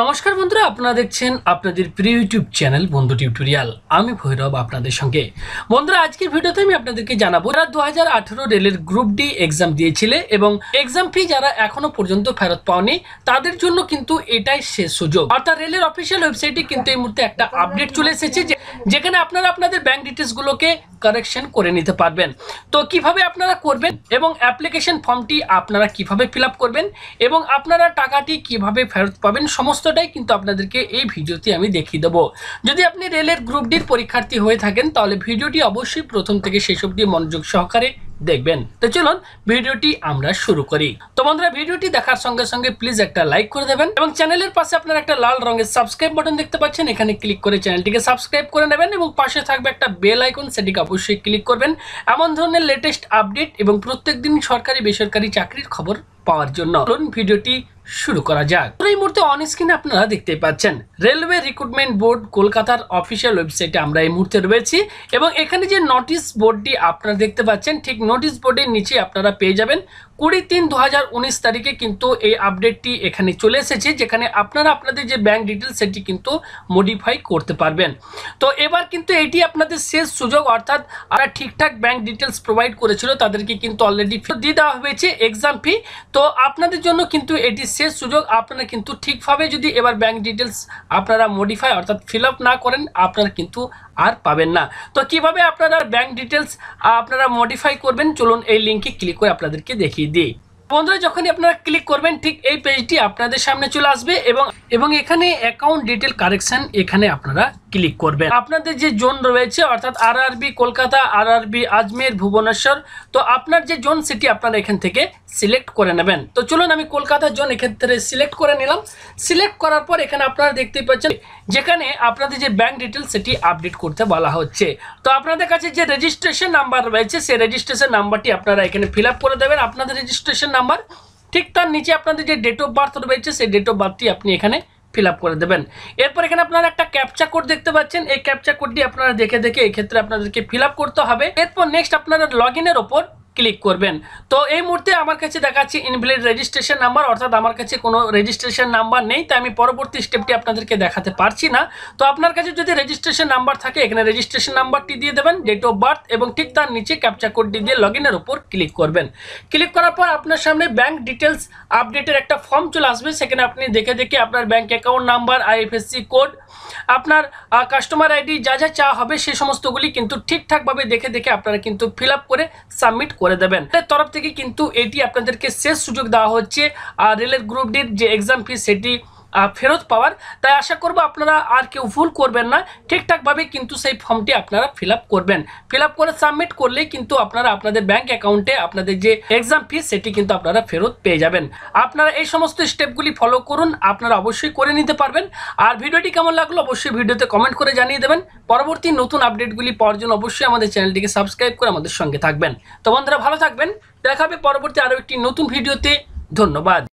নমস্কার বন্ধুরা আপনারা দেখছেন আপনাদের প্রিয় ইউটিউব চ্যানেল বন্ধু টিউটোরিয়াল আমি ভৈরব আপনাদের সঙ্গে বন্ধুরা আজকের ভিডিওতে আমি আপনাদেরকে জানাবো যারা দু হাজার রেলের গ্রুপ ডি এক্সাম দিয়েছিলে এবং এক্সাম ফি যারা এখনো পর্যন্ত ফেরত পাওনি তাদের জন্য কিন্তু এটাই শেষ সুযোগ অর্থাৎ রেলের অফিসিয়াল ওয়েবসাইটে কিন্তু এই মুহূর্তে একটা আপডেট চলে এসেছে যে যেখানে আপনারা আপনাদের ব্যাংক ডিটেলসগুলোকে কারেকশন করে নিতে পারবেন তো কিভাবে আপনারা করবেন এবং অ্যাপ্লিকেশন ফর্মটি আপনারা কিভাবে ফিল করবেন এবং আপনারা টাকাটি কিভাবে ফেরত পাবেন সমস্তটাই কিন্তু আপনাদেরকে এই ভিডিওতে আমি দেখিয়ে দেবো যদি আপনি রেলের গ্রুপ ডির পরীক্ষার্থী হয়ে থাকেন তাহলে ভিডিওটি অবশ্যই প্রথম থেকে সেসব দিয়ে মনোযোগ সহকারে দেখবেন তো চলুন ভিডিওটি আমরা শুরু করি তো বন্ধুরা ভিডিওটি দেখার সঙ্গে সঙ্গে প্লিজ একটা লাইক করে দেবেন এবং চ্যানেলের পাশে আপনারা একটা লাল রঙের সাবস্ক্রাইব বাটন দেখতে পাচ্ছেন এখানে ক্লিক করে চ্যানেলটিকে সাবস্ক্রাইব করে নেবেন এবং পাশে থাকবে একটা বেল আইকন সেটিকে অবশ্যই ক্লিক করবেন এমন ধরনের লেটেস্ট আপডেট এবং প্রত্যেকদিন সরকারি বেসরকারি চাকরির খবর পাওয়ার জন্য ভিডিওটি শুরু করা যাক এই মুহূর্তে অন স্ক্রিন আপনারা দেখতে পাচ্ছেন রেলওয়ে রিক্রুটমেন্ট বোর্ড কলকাতার অফিসিয়াল ওয়েবসাইটে আমরা এই মুহূর্তে রয়েছি এবং এখানে যে নোটিশ বোর্ডটি আপনারা দেখতে পাচ্ছেন ঠিক নোটিশ বোর্ডের নিচে আপনারা পেয়ে যাবেন কুড়ি তিন দু তারিখে কিন্তু এই আপডেটটি এখানে চলে এসেছে যেখানে আপনারা আপনাদের যে ব্যাঙ্ক ডিটেলস সেটি কিন্তু মডিফাই করতে পারবেন তো এবার কিন্তু এটি আপনাদের শেষ সুযোগ অর্থাৎ আর ঠিকঠাক ব্যাঙ্ক ডিটেলস প্রোভাইড করেছিল তাদেরকে কিন্তু অলরেডি দিয়ে দেওয়া হয়েছে এক্সাম ফি তো আপনাদের জন্য কিন্তু এটি সে সুযোগ আপনারা কিন্তু ঠিকভাবে যদি এবার ব্যাঙ্ক ডিটেলস আপনারা মডিফাই অর্থাৎ ফিল না করেন আপনারা কিন্তু আর পাবেন না তো কিভাবে আপনারা ব্যাঙ্ক ডিটেলস আপনারা মডিফাই করবেন চলুন এই লিঙ্কে ক্লিক করে আপনাদেরকে দেখিয়ে দিই বন্ধুরা যখনই আপনারা ক্লিক করবেন ঠিক এই পেজটি আপনাদের সামনে চলে আসবে এবং এবং এখানে অ্যাকাউন্ট ডিটেল কারেকশান এখানে আপনারা ক্লিক করবেন আপনাদের যে জোন রয়েছে অর্থাৎ আর কলকাতা আর আজমের ভুবনেশ্বর তো আপনার যে জোন সেটি আপনারা এখান থেকে সিলেক্ট করে নেবেন তো চলুন আমি কলকাতার জোন এক্ষেত্রে সিলেক্ট করে নিলাম সিলেক্ট করার পর এখানে আপনারা দেখতে পাচ্ছেন যেখানে আপনাদের যে ব্যাংক ডিটেলস সেটি আপডেট করতে বলা হচ্ছে তো আপনাদের কাছে যে রেজিস্ট্রেশন নাম্বার রয়েছে সেই রেজিস্ট্রেশন নাম্বারটি আপনারা এখানে ফিল করে দেবেন আপনাদের রেজিস্ট্রেশন নাম্বার ঠিক তার নিচে আপনাদের যে ডেট অফ বার্থ রয়েছে সেই ডেট অফ বার্থটি আপনি এখানে ফিল আপ করে দেবেন এরপর এখানে আপনারা একটা ক্যাপচা কোড দেখতে পাচ্ছেন এই ক্যাপচা কোডটি আপনারা দেখে দেখে এই ক্ষেত্রে আপনাদেরকে ফিল করতে হবে এরপর নেক্সট আপনারা লগ ইনের ওপর ক্লিক করবেন তো এই মুহূর্তে আমার কাছে দেখাচ্ছে ইনভ্যালিড রেজিস্ট্রেশন নাম্বার অর্থাৎ আমার কাছে কোনো রেজিস্ট্রেশন নাম্বার নেই তাই আমি পরবর্তী স্টেপটি আপনাদেরকে দেখাতে পারছি না তো আপনার কাছে যদি রেজিস্ট্রেশন নাম্বার থাকে এখানে রেজিস্ট্রেশন নাম্বারটি দিয়ে দেবেন ডেট অফ বার্থ এবং ঠিক তার নিচে ক্যাপচা কোডটি দিয়ে লগ ইনের উপর ক্লিক করবেন ক্লিক করার পর আপনার সামনে ব্যাঙ্ক ডিটেলস আপডেটের একটা ফর্ম চলে আসবে সেখানে আপনি দেখে দেখে আপনার bank account number IFSC code আপনার কাস্টমার আইডি যা যা চা হবে সেই সমস্তগুলি কিন্তু ঠিকঠাকভাবে দেখে দেখে আপনারা কিন্তু ফিল করে সাবমিট করে দেবেন তরফ থেকে কিন্তু এটি আপনাদেরকে শেষ সুযোগ দেওয়া হচ্ছে আর রেলের গ্রুপ ডির যে এক্সাম ফিস সেটি ফেরত পাওয়ার তাই আশা করব আপনারা আর কেউ ভুল করবেন না ঠিকঠাকভাবে কিন্তু সেই ফর্মটি আপনারা ফিল করবেন ফিল করে সাবমিট করলে কিন্তু আপনারা আপনাদের ব্যাংক অ্যাকাউন্টে আপনাদের যে এক্সাম ফিস সেটি কিন্তু আপনারা ফেরত পেয়ে যাবেন আপনারা এই সমস্ত স্টেপগুলি ফলো করুন আপনারা অবশ্যই করে নিতে পারবেন আর ভিডিওটি কেমন লাগলো অবশ্যই ভিডিওতে কমেন্ট করে জানিয়ে দেবেন পরবর্তী নতুন আপডেটগুলি পাওয়ার জন্য অবশ্যই আমাদের চ্যানেলটিকে সাবস্ক্রাইব করে আমাদের সঙ্গে থাকবেন তো বন্ধুরা ভালো থাকবেন দেখা হবে পরবর্তী আরও একটি নতুন ভিডিওতে ধন্যবাদ